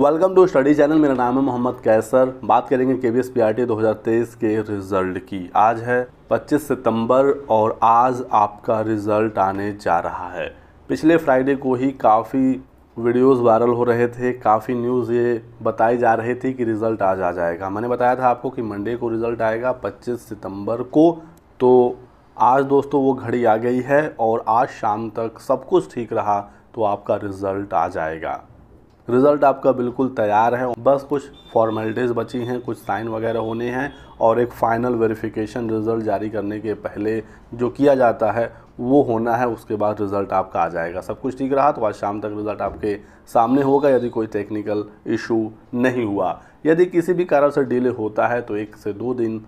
welcome to study channel मेरा नाम है मोहम्मद कैसर बात करेंगे के B S P R T दो हज़ार तेईस के रिज़ल्ट की आज है पच्चीस सितंबर और आज आपका रिज़ल्ट आने जा रहा है पिछले फ्राइडे को ही काफ़ी वीडियोस वायरल हो रहे थे काफ़ी न्यूज़ ये बताई जा रही थी कि रिज़ल्ट आज आ जाएगा मैंने बताया था आपको कि मंडे को रिज़ल्ट आएगा 25 सितंबर को तो आज दोस्तों वो घड़ी आ गई है और आज शाम तक सब कुछ ठीक रहा तो आपका रिज़ल्ट आ जाएगा रिज़ल्ट आपका बिल्कुल तैयार है बस कुछ फॉर्मेलिटीज़ बची हैं कुछ साइन वगैरह होने हैं और एक फ़ाइनल वेरिफिकेशन रिज़ल्ट जारी करने के पहले जो किया जाता है वो होना है उसके बाद रिज़ल्ट आपका आ जाएगा सब कुछ ठीक रहा तो आज शाम तक रिज़ल्ट आपके सामने होगा यदि कोई टेक्निकल इशू नहीं हुआ यदि किसी भी कारण से डिले होता है तो एक से दो दिन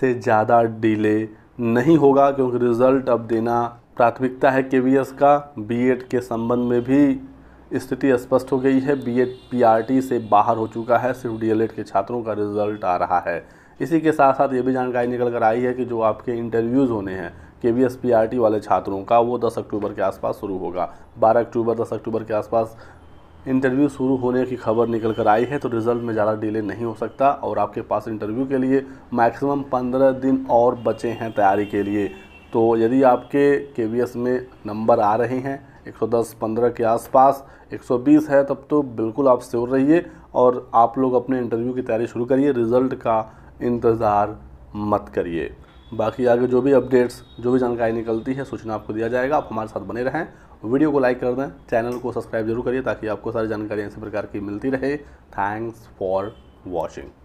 से ज़्यादा डिले नहीं होगा क्योंकि रिज़ल्ट अब देना प्राथमिकता है के का बी के संबंध में भी स्थिति स्पष्ट हो गई है बीएड पीआरटी से बाहर हो चुका है सिर्फ डीएलएड के छात्रों का रिजल्ट आ रहा है इसी के साथ साथ ये भी जानकारी निकल कर आई है कि जो आपके इंटरव्यूज़ होने हैं के वी एस पी वाले छात्रों का वो 10 अक्टूबर के आसपास शुरू होगा 12 अक्टूबर 10 अक्टूबर के आसपास इंटरव्यू शुरू होने की खबर निकल कर आई है तो रिज़ल्ट में ज़्यादा डिले नहीं हो सकता और आपके पास इंटरव्यू के लिए मैक्सिमम पंद्रह दिन और बचे हैं तैयारी के लिए तो यदि आपके के में नंबर आ रहे हैं 110 15 के आसपास 120 है तब तो बिल्कुल आप श्योर रहिए और आप लोग अपने इंटरव्यू की तैयारी शुरू करिए रिज़ल्ट का इंतज़ार मत करिए बाकी आगे जो भी अपडेट्स जो भी जानकारी निकलती है सूचना आपको दिया जाएगा आप हमारे साथ बने रहें वीडियो को लाइक कर दें चैनल को सब्सक्राइब जरूर करिए ताकि आपको सारी जानकारी ऐसे प्रकार की मिलती रहे थैंक्स फॉर वॉचिंग